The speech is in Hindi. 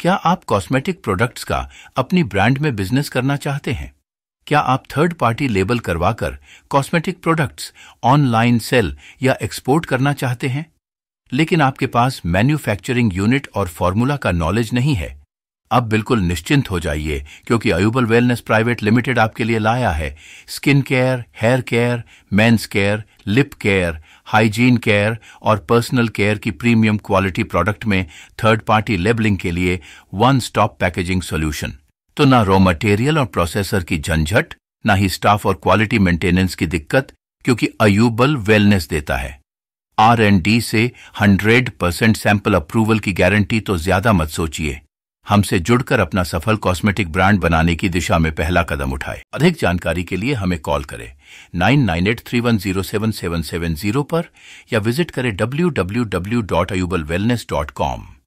क्या आप कॉस्मेटिक प्रोडक्ट्स का अपनी ब्रांड में बिजनेस करना चाहते हैं क्या आप थर्ड पार्टी लेबल करवाकर कॉस्मेटिक प्रोडक्ट्स ऑनलाइन सेल या एक्सपोर्ट करना चाहते हैं लेकिन आपके पास मैन्युफैक्चरिंग यूनिट और फॉर्मूला का नॉलेज नहीं है अब बिल्कुल निश्चिंत हो जाइए क्योंकि अयुबल वेलनेस प्राइवेट लिमिटेड आपके लिए लाया है skin care hair care men's care lip care hygiene care और पर्सनल केयर की प्रीमियम क्वालिटी प्रोडक्ट में थर्ड पार्टी लेबलिंग के लिए वन स्टॉप पैकेजिंग सॉल्यूशन तो ना रॉ मटेरियल और प्रोसेसर की झंझट ना ही स्टाफ और क्वालिटी मेंटेनेंस की दिक्कत क्योंकि अयुबल वेलनेस देता है आर एंड डी से 100 परसेंट सैंपल अप्रूवल की गारंटी तो ज्यादा मत सोचिए हमसे जुड़कर अपना सफल कॉस्मेटिक ब्रांड बनाने की दिशा में पहला कदम उठाए अधिक जानकारी के लिए हमें कॉल करें nine nine eight three one zero seven seven seven zero पर या विजिट करें W W W dot Ayubal wellness dot com